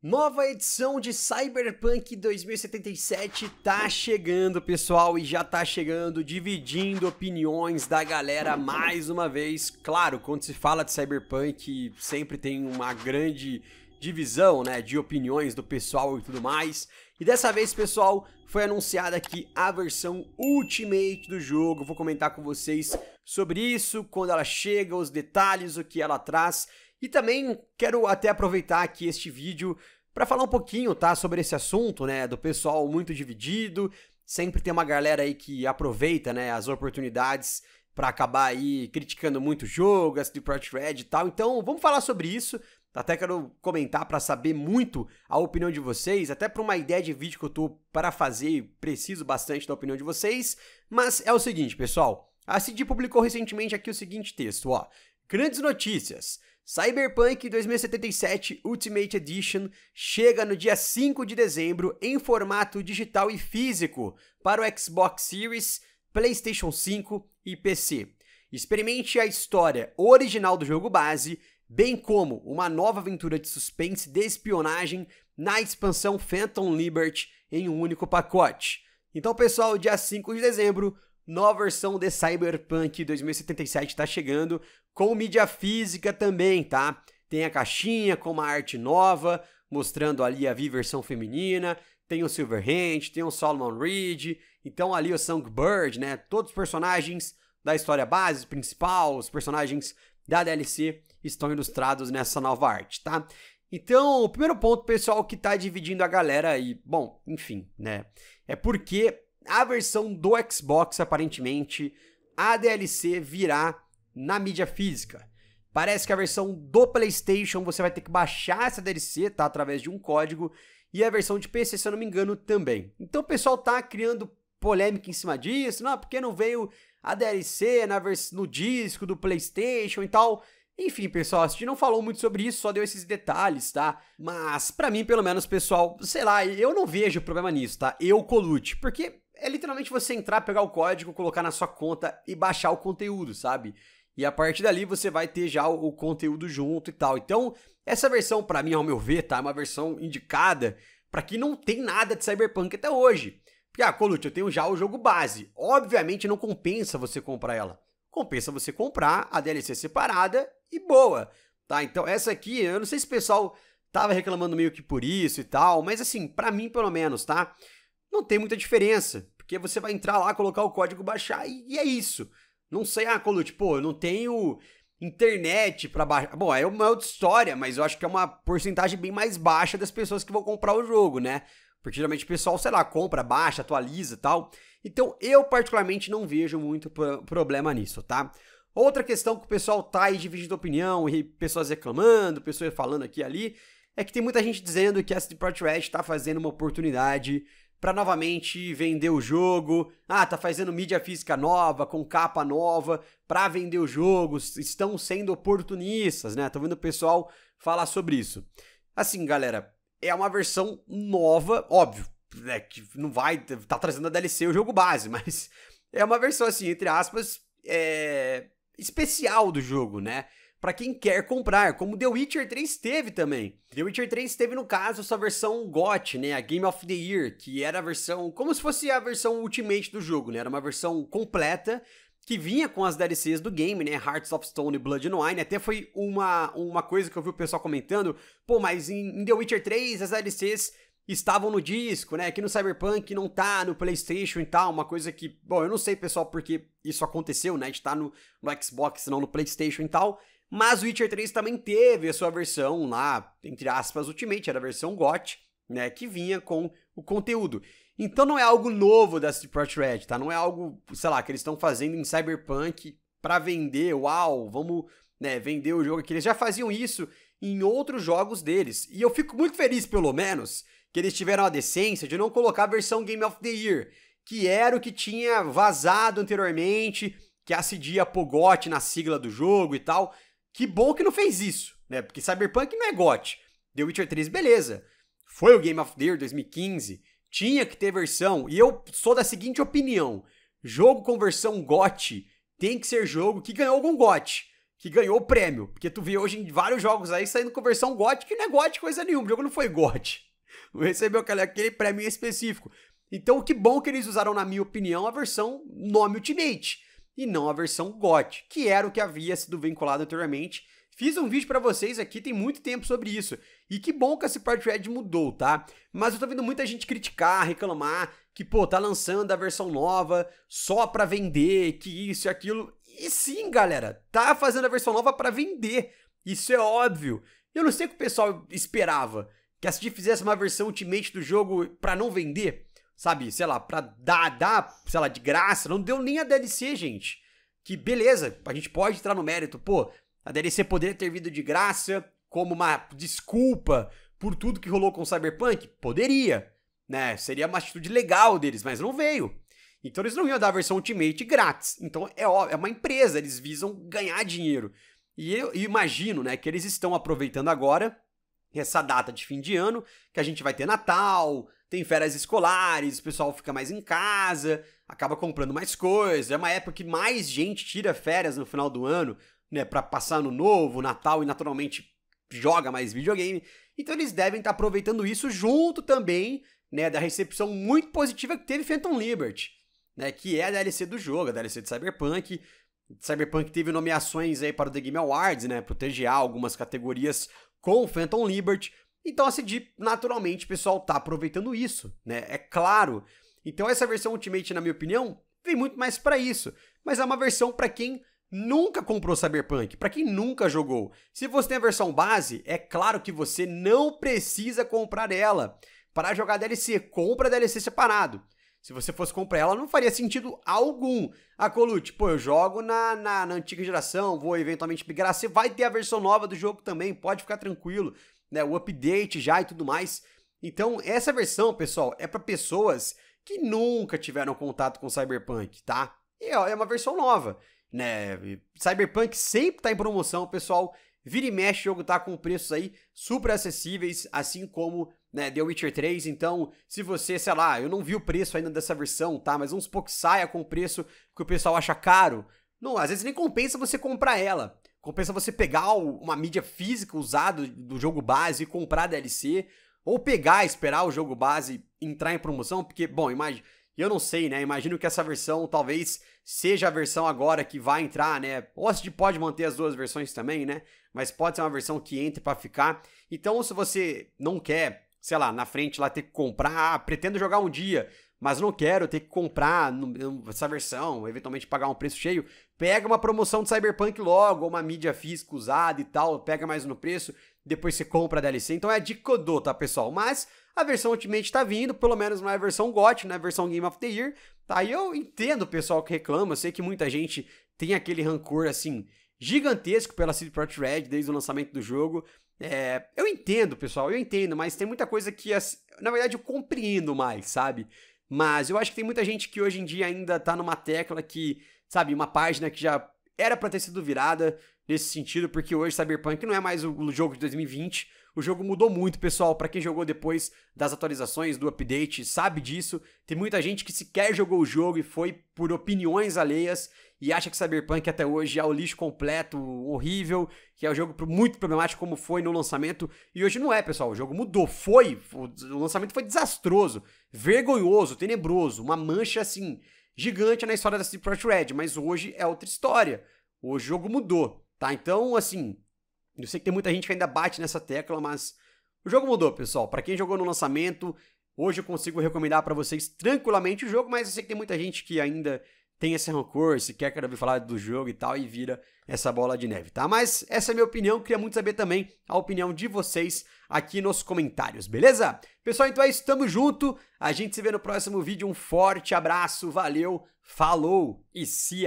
Nova edição de Cyberpunk 2077 tá chegando, pessoal, e já tá chegando, dividindo opiniões da galera mais uma vez. Claro, quando se fala de Cyberpunk, sempre tem uma grande divisão, né, de opiniões do pessoal e tudo mais. E dessa vez, pessoal, foi anunciada aqui a versão Ultimate do jogo. Vou comentar com vocês sobre isso, quando ela chega, os detalhes, o que ela traz e também quero até aproveitar aqui este vídeo para falar um pouquinho, tá, sobre esse assunto, né, do pessoal muito dividido. Sempre tem uma galera aí que aproveita, né, as oportunidades para acabar aí criticando muito o jogo, as de Project Red e tal. Então, vamos falar sobre isso. Até quero comentar para saber muito a opinião de vocês, até para uma ideia de vídeo que eu tô para fazer, preciso bastante da opinião de vocês. Mas é o seguinte, pessoal, a CD publicou recentemente aqui o seguinte texto, ó: Grandes notícias. Cyberpunk 2077 Ultimate Edition chega no dia 5 de dezembro em formato digital e físico para o Xbox Series, PlayStation 5 e PC. Experimente a história original do jogo base, bem como uma nova aventura de suspense de espionagem na expansão Phantom Liberty em um único pacote. Então, pessoal, dia 5 de dezembro, nova versão de Cyberpunk 2077 está chegando, com mídia física também, tá? Tem a caixinha com uma arte nova, mostrando ali a Vi versão feminina, tem o Silverhand, tem o Solomon Reed, então ali o Songbird, né? Todos os personagens da história base, principal, os personagens da DLC estão ilustrados nessa nova arte, tá? Então, o primeiro ponto, pessoal, que tá dividindo a galera aí, bom, enfim, né? É porque a versão do Xbox, aparentemente, a DLC virá na mídia física. Parece que a versão do PlayStation você vai ter que baixar essa DLC, tá? Através de um código. E a versão de PC, se eu não me engano, também. Então o pessoal tá criando polêmica em cima disso. Não, porque não veio a DLC na vers no disco do PlayStation e tal. Enfim, pessoal, a gente não falou muito sobre isso, só deu esses detalhes, tá? Mas, para mim, pelo menos, pessoal, sei lá, eu não vejo problema nisso, tá? Eu, Colute, porque é literalmente você entrar, pegar o código, colocar na sua conta e baixar o conteúdo, sabe? E a partir dali você vai ter já o, conteúdo junto e tal. Então, essa versão, para mim, ao meu ver, tá? É uma versão indicada para quem não tem nada de Cyberpunk até hoje. Porque, ah, Colute, eu tenho já o jogo base. Obviamente não compensa você comprar ela. Compensa você comprar a DLC separada e boa, tá? Então, essa aqui, eu não sei se o pessoal tava reclamando meio que por isso e tal, mas assim, para mim pelo menos, tá? não tem muita diferença, porque você vai entrar lá, colocar o código, baixar e, e é isso. Não sei, ah, Colute, tipo, eu não tenho internet para baixar. Bom, é uma outra história, mas eu acho que é uma porcentagem bem mais baixa das pessoas que vão comprar o jogo, né? Porque geralmente o pessoal, sei lá, compra, baixa, atualiza e tal. Então eu particularmente não vejo muito problema nisso, tá? Outra questão que o pessoal tá aí dividindo opinião, e pessoas reclamando, pessoas falando aqui e ali, é que tem muita gente dizendo que a CD Projekt Red tá fazendo uma oportunidade para novamente vender o jogo. Ah, tá fazendo mídia física nova, com capa nova, para vender o jogo. Estão sendo oportunistas, né? Tô vendo o pessoal falar sobre isso. Assim, galera, é uma versão nova, óbvio, né, que não vai tá trazendo a DLC o jogo base, mas é uma versão assim, entre aspas, é, especial do jogo, né? para quem quer comprar, como The Witcher 3 teve também. The Witcher 3 teve, no caso, sua versão GOT, né, a Game of the Year, que era a versão, como se fosse a versão Ultimate do jogo, né, era uma versão completa, que vinha com as DLCs do game, né? Hearts of Stone e Blood and Wine. Até foi uma, uma coisa que eu vi o pessoal comentando. Pô, mas em, em The Witcher 3 as DLCs estavam no disco, né? Aqui no Cyberpunk não tá no PlayStation e tal. Uma coisa que, bom, eu não sei, pessoal, porque isso aconteceu, né? De estar tá no, no Xbox, não no PlayStation e tal. Mas Witcher 3 também teve a sua versão lá, entre aspas, Ultimate, era a versão GOT, né, que vinha com o conteúdo. Então não é algo novo da CD Red, tá? Não é algo, sei lá, que eles estão fazendo em Cyberpunk para vender, uau, vamos, né, vender o jogo aqui. Eles já faziam isso em outros jogos deles. E eu fico muito feliz, pelo menos, que eles tiveram a decência de não colocar a versão Game of the Year, que era o que tinha vazado anteriormente, que acidia Pogote na sigla do jogo e tal. Que bom que não fez isso, né? Porque Cyberpunk não é gote. The Witcher 3, beleza. Foi o Game of the Year 2015. Tinha que ter versão. E eu sou da seguinte opinião: jogo com versão gote tem que ser jogo que ganhou algum gote. Que ganhou o prêmio. Porque tu vê hoje em vários jogos aí saindo com versão gote que não é gote coisa nenhuma. O jogo não foi gote. Não recebeu aquele prêmio específico. Então, que bom que eles usaram, na minha opinião, a versão nome Ultimate e não a versão GOT, que era o que havia sido vinculado anteriormente. Fiz um vídeo para vocês aqui, tem muito tempo sobre isso. E que bom que esse red mudou, tá? Mas eu tô vendo muita gente criticar, reclamar, que, pô, tá lançando a versão nova só pra vender, que isso e aquilo. E sim, galera, tá fazendo a versão nova para vender. Isso é óbvio. Eu não sei o que o pessoal esperava. Que a CD fizesse uma versão ultimate do jogo para não vender sabe, sei lá, pra dar, dar, sei lá, de graça. Não deu nem a DLC, gente. Que beleza, a gente pode entrar no mérito, pô, a DLC poderia ter vindo de graça como uma desculpa por tudo que rolou com o Cyberpunk? Poderia, né? Seria uma atitude legal deles, mas não veio. Então eles não iam dar a versão Ultimate grátis. Então é, óbvio, é uma empresa, eles visam ganhar dinheiro. E eu imagino, né, que eles estão aproveitando agora essa data de fim de ano, que a gente vai ter Natal, tem férias escolares, o pessoal fica mais em casa, acaba comprando mais coisas. É uma época que mais gente tira férias no final do ano, né, para passar no novo, Natal e naturalmente joga mais videogame. Então eles devem estar tá aproveitando isso junto também, né, da recepção muito positiva que teve Phantom Liberty, né, que é a DLC do jogo, a DLC de Cyberpunk. Cyberpunk teve nomeações aí para o The Game Awards, né, pro TGA, algumas categorias com Phantom Liberty, então a assim, CD, naturalmente, pessoal, tá aproveitando isso, né? É claro. Então essa versão Ultimate, na minha opinião, vem muito mais para isso. Mas é uma versão para quem nunca comprou Cyberpunk, para quem nunca jogou. Se você tem a versão base, é claro que você não precisa comprar ela. Para jogar DLC, compra DLC separado. Se você fosse comprar ela, não faria sentido algum. A Colute, pô, eu jogo na, na, na antiga geração, vou eventualmente migrar. Você vai ter a versão nova do jogo também, pode ficar tranquilo né, o update já e tudo mais. Então, essa versão, pessoal, é para pessoas que nunca tiveram contato com Cyberpunk, tá? E ó, é, é uma versão nova, né? Cyberpunk sempre tá em promoção, pessoal. Vira e mexe, o jogo tá com preços aí super acessíveis, assim como né, The Witcher 3. Então, se você, sei lá, eu não vi o preço ainda dessa versão, tá? Mas vamos supor que saia com o preço que o pessoal acha caro. Não, às vezes nem compensa você comprar ela. Compensa você pegar uma mídia física usada do jogo base e comprar DLC, ou pegar, esperar o jogo base entrar em promoção, porque, bom, imagina. Eu não sei, né? Imagino que essa versão talvez seja a versão agora que vai entrar, né? Ou se pode manter as duas versões também, né? Mas pode ser uma versão que entre para ficar. Então, se você não quer, sei lá, na frente lá ter que comprar, ah, pretendo jogar um dia, mas não quero ter que comprar essa versão, eventualmente pagar um preço cheio, pega uma promoção de Cyberpunk logo, ou uma mídia física usada e tal, pega mais no preço, depois você compra a DLC. Então é de codô, tá, pessoal? Mas a versão Ultimate tá vindo, pelo menos não é a versão GOT, não é a versão Game of the Year, tá? E eu entendo o pessoal que reclama, eu sei que muita gente tem aquele rancor, assim, gigantesco pela CD Projekt Red desde o lançamento do jogo, é, eu entendo, pessoal, eu entendo, mas tem muita coisa que, assim, na verdade, eu compreendo mais, sabe? Mas eu acho que tem muita gente que hoje em dia ainda tá numa tecla que, sabe, uma página que já era pra ter sido virada nesse sentido, porque hoje Cyberpunk não é mais o jogo de 2020. O jogo mudou muito, pessoal. Para quem jogou depois das atualizações, do update, sabe disso. Tem muita gente que sequer jogou o jogo e foi por opiniões alheias e acha que Cyberpunk até hoje é o lixo completo, horrível, que é um jogo muito problemático como foi no lançamento. E hoje não é, pessoal. O jogo mudou, foi. O lançamento foi desastroso vergonhoso, tenebroso, uma mancha assim gigante na história da CD Project Red, mas hoje é outra história. o jogo mudou, tá? Então, assim, eu sei que tem muita gente que ainda bate nessa tecla, mas o jogo mudou, pessoal. Para quem jogou no lançamento, hoje eu consigo recomendar para vocês tranquilamente o jogo, mas eu sei que tem muita gente que ainda tem esse rancor, se quer quer ouvir falar do jogo e tal, e vira essa bola de neve, tá? Mas essa é a minha opinião, queria muito saber também a opinião de vocês aqui nos comentários, beleza? Pessoal, então é isso, tamo junto, a gente se vê no próximo vídeo, um forte abraço, valeu, falou e se